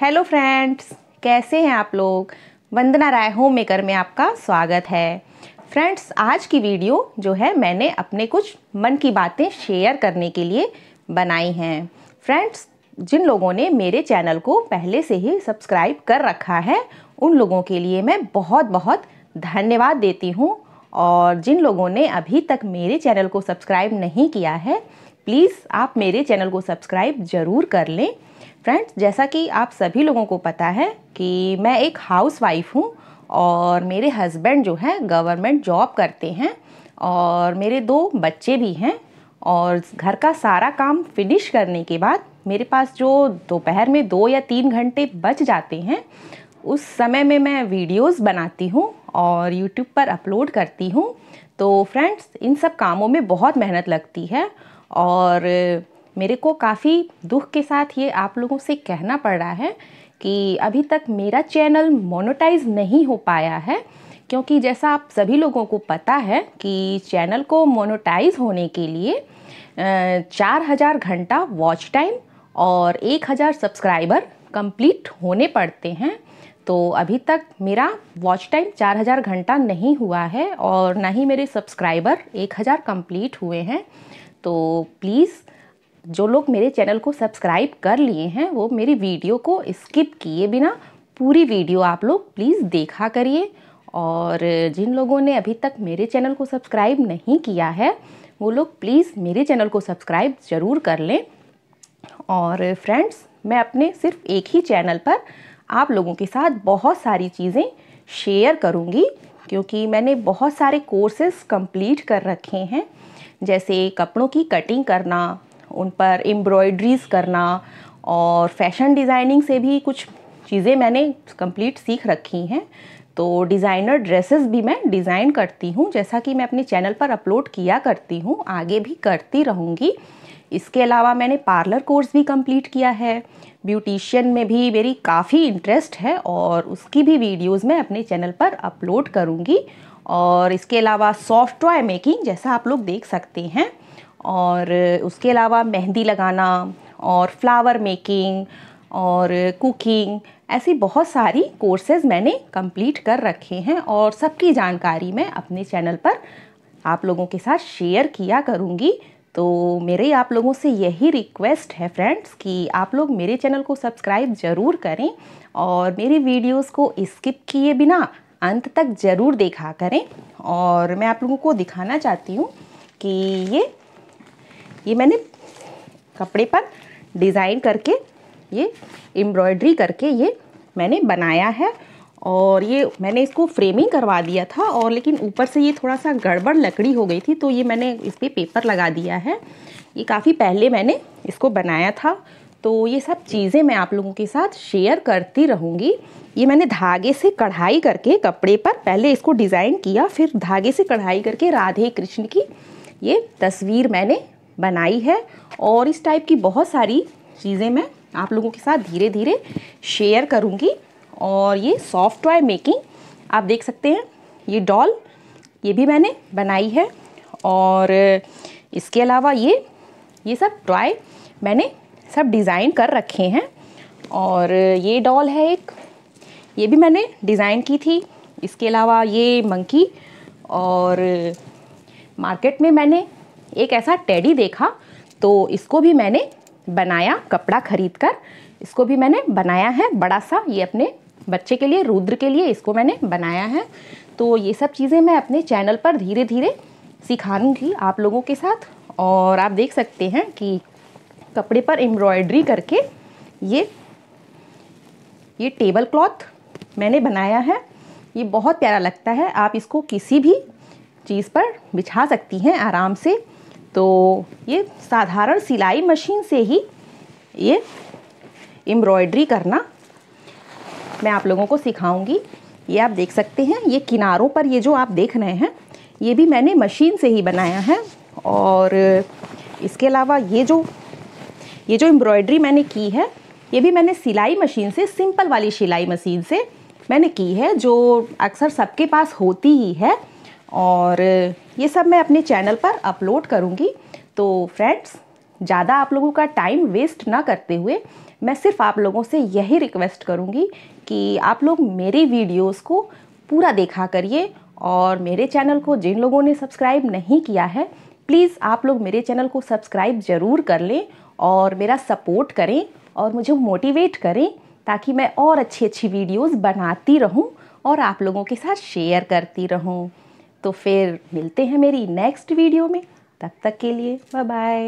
hello friends कैसे हैं आप लोग वंदना राय होम मेकर में आपका स्वागत है फ्रेंड्स आज की वीडियो जो है मैंने अपने कुछ मन की बातें शेयर करने के लिए बनाई हैं फ्रेंड्स जिन लोगों ने मेरे चैनल को पहले से ही सब्सक्राइब कर रखा है उन लोगों के लिए मैं बहुत बहुत धन्यवाद देती हूँ और जिन लोगों ने अभी तक मेरे चैनल को सब्सक्राइब नहीं किया है प्लीज़ आप मेरे चैनल को सब्सक्राइब ज़रूर कर लें फ्रेंड्स जैसा कि आप सभी लोगों को पता है कि मैं एक हाउस वाइफ हूँ और मेरे हस्बैंड जो हैं गवर्नमेंट जॉब करते हैं और मेरे दो बच्चे भी हैं और घर का सारा काम फिनिश करने के बाद मेरे पास जो दोपहर में दो या तीन घंटे बच जाते हैं उस समय में मैं वीडियोस बनाती हूँ और यूट्यूब पर अपलोड करती हूँ तो फ्रेंड्स इन सब कामों में बहुत मेहनत लगती है और मेरे को काफ़ी दुख के साथ ये आप लोगों से कहना पड़ रहा है कि अभी तक मेरा चैनल मोनोटाइज नहीं हो पाया है क्योंकि जैसा आप सभी लोगों को पता है कि चैनल को मोनोटाइज होने के लिए चार हज़ार घंटा वॉच टाइम और एक हज़ार सब्सक्राइबर कंप्लीट होने पड़ते हैं तो अभी तक मेरा वॉच टाइम चार हज़ार घंटा नहीं हुआ है और ना ही मेरे सब्सक्राइबर एक हज़ार कम्प्लीट हुए हैं तो प्लीज़ जो लोग मेरे चैनल को सब्सक्राइब कर लिए हैं वो मेरी वीडियो को स्किप किए बिना पूरी वीडियो आप लोग प्लीज़ देखा करिए और जिन लोगों ने अभी तक मेरे चैनल को सब्सक्राइब नहीं किया है वो लोग प्लीज़ मेरे चैनल को सब्सक्राइब ज़रूर कर लें और फ्रेंड्स मैं अपने सिर्फ एक ही चैनल पर आप लोगों के साथ बहुत सारी चीज़ें शेयर करूँगी क्योंकि मैंने बहुत सारे कोर्सेज कंप्लीट कर रखे हैं जैसे कपड़ों की कटिंग करना उन पर एम्ब्रॉयड्रीज़ करना और फैशन डिज़ाइनिंग से भी कुछ चीज़ें मैंने कंप्लीट सीख रखी हैं तो डिज़ाइनर ड्रेसेस भी मैं डिज़ाइन करती हूँ जैसा कि मैं अपने चैनल पर अपलोड किया करती हूँ आगे भी करती रहूँगी इसके अलावा मैंने पार्लर कोर्स भी कंप्लीट किया है ब्यूटिशियन में भी मेरी काफ़ी इंटरेस्ट है और उसकी भी वीडियोस मैं अपने चैनल पर अपलोड करूँगी और इसके अलावा सॉफ्ट टॉय मेकिंग जैसा आप लोग देख सकते हैं और उसके अलावा मेहंदी लगाना और फ्लावर मेकिंग और कुकिंग ऐसी बहुत सारी कोर्सेज मैंने कंप्लीट कर रखे हैं और सबकी जानकारी मैं अपने चैनल पर आप लोगों के साथ शेयर किया करूँगी तो मेरे आप लोगों से यही रिक्वेस्ट है फ्रेंड्स कि आप लोग मेरे चैनल को सब्सक्राइब ज़रूर करें और मेरी वीडियोस को स्किप किए बिना अंत तक ज़रूर देखा करें और मैं आप लोगों को दिखाना चाहती हूँ कि ये ये मैंने कपड़े पर डिज़ाइन करके ये एम्ब्रॉयड्री करके ये मैंने बनाया है और ये मैंने इसको फ्रेमिंग करवा दिया था और लेकिन ऊपर से ये थोड़ा सा गड़बड़ लकड़ी हो गई थी तो ये मैंने इस पर पे पेपर लगा दिया है ये काफ़ी पहले मैंने इसको बनाया था तो ये सब चीज़ें मैं आप लोगों के साथ शेयर करती रहूँगी ये मैंने धागे से कढ़ाई करके कपड़े पर पहले इसको डिज़ाइन किया फिर धागे से कढ़ाई करके राधे कृष्ण की ये तस्वीर मैंने बनाई है और इस टाइप की बहुत सारी चीज़ें मैं आप लोगों के साथ धीरे धीरे शेयर करूँगी और ये सॉफ्ट वाय मेकिंग आप देख सकते हैं ये डॉल ये भी मैंने बनाई है और इसके अलावा ये ये सब टॉय मैंने सब डिज़ाइन कर रखे हैं और ये डॉल है एक ये भी मैंने डिज़ाइन की थी इसके अलावा ये मंकी और मार्केट में मैंने एक ऐसा टेडी देखा तो इसको भी मैंने बनाया कपड़ा खरीद कर इसको भी मैंने बनाया है बड़ा सा ये अपने बच्चे के लिए रुद्र के लिए इसको मैंने बनाया है तो ये सब चीज़ें मैं अपने चैनल पर धीरे धीरे सिखाऊंगी आप लोगों के साथ और आप देख सकते हैं कि कपड़े पर एम्ब्रॉयड्री करके ये ये टेबल क्लॉथ मैंने बनाया है ये बहुत प्यारा लगता है आप इसको किसी भी चीज़ पर बिछा सकती हैं आराम से तो ये साधारण सिलाई मशीन से ही ये एम्ब्रॉयड्री करना मैं आप लोगों को सिखाऊंगी ये आप देख सकते हैं ये किनारों पर ये जो आप देख रहे हैं ये भी मैंने मशीन से ही बनाया है और इसके अलावा ये जो ये जो एम्ब्रॉयडरी मैंने की है ये भी मैंने सिलाई मशीन से सिंपल वाली सिलाई मशीन से मैंने की है जो अक्सर सबके पास होती ही है और ये सब मैं अपने चैनल पर अपलोड करूँगी तो फ्रेंड्स ज़्यादा आप लोगों का टाइम वेस्ट ना करते हुए मैं सिर्फ आप लोगों से यही रिक्वेस्ट करूँगी कि आप लोग मेरी वीडियोस को पूरा देखा करिए और मेरे चैनल को जिन लोगों ने सब्सक्राइब नहीं किया है प्लीज़ आप लोग मेरे चैनल को सब्सक्राइब ज़रूर कर लें और मेरा सपोर्ट करें और मुझे मोटिवेट करें ताकि मैं और अच्छी अच्छी वीडियोस बनाती रहूं और आप लोगों के साथ शेयर करती रहूं तो फिर मिलते हैं मेरी नेक्स्ट वीडियो में तब तक के लिए बाय बाय